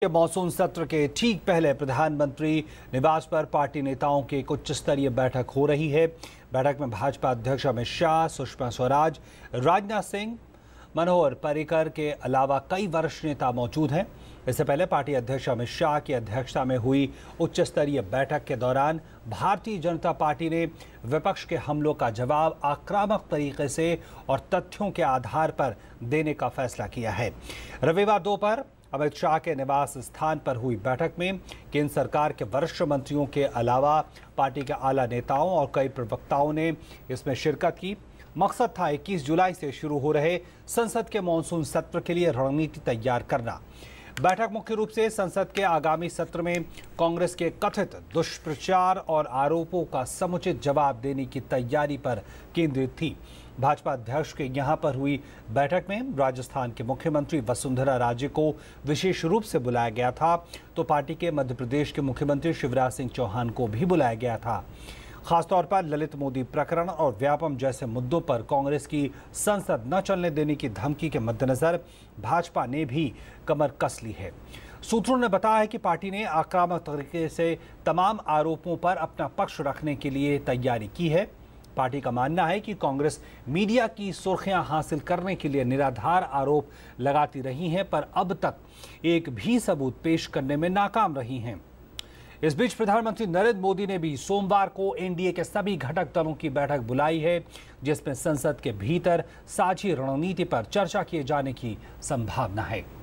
के मॉनसून सत्र के ठीक पहले प्रधानमंत्री निवास पर पार्टी नेताओं की एक उच्च स्तरीय बैठक हो रही है बैठक में भाजपा अध्यक्ष अमित शाह सुषमा स्वराज राजनाथ सिंह मनोहर पर्रिकर के अलावा कई वरिष्ठ नेता मौजूद हैं इससे पहले पार्टी अध्यक्ष अमित शाह की अध्यक्षता में हुई उच्च स्तरीय बैठक के दौरान भारतीय जनता पार्टी ने विपक्ष के हमलों का जवाब आक्रामक तरीके से और तथ्यों के आधार पर देने का फैसला किया है रविवार दोपहर अमित शाह के निवास स्थान पर हुई बैठक में केंद्र सरकार के वरिष्ठ मंत्रियों के अलावा पार्टी के आला नेताओं और कई प्रवक्ताओं ने इसमें शिरकत की मकसद था इक्कीस जुलाई से शुरू हो रहे संसद के मानसून सत्र के लिए रणनीति तैयार करना बैठक मुख्य रूप से संसद के आगामी सत्र में कांग्रेस के कथित दुष्प्रचार और आरोपों का समुचित जवाब देने की तैयारी पर केंद्रित थी भाजपा अध्यक्ष के यहां पर हुई बैठक में राजस्थान के मुख्यमंत्री वसुंधरा राजे को विशेष रूप से बुलाया गया था तो पार्टी के मध्य प्रदेश के मुख्यमंत्री शिवराज सिंह चौहान को भी बुलाया गया था खासतौर पर ललित मोदी प्रकरण और व्यापम जैसे मुद्दों पर कांग्रेस की संसद न चलने देने की धमकी के मद्देनजर भाजपा ने भी कमर कस ली है सूत्रों ने बताया है कि पार्टी ने आक्रामक तरीके से तमाम आरोपों पर अपना पक्ष रखने के लिए तैयारी की है पार्टी का मानना है कि कांग्रेस मीडिया की सुर्खियां हासिल करने के लिए निराधार आरोप लगाती रही हैं पर अब तक एक भी सबूत पेश करने में नाकाम रही हैं इस बीच प्रधानमंत्री नरेंद्र मोदी ने भी सोमवार को एनडीए के सभी घटक दलों की बैठक बुलाई है जिसमें संसद के भीतर साझी रणनीति पर चर्चा किए जाने की संभावना है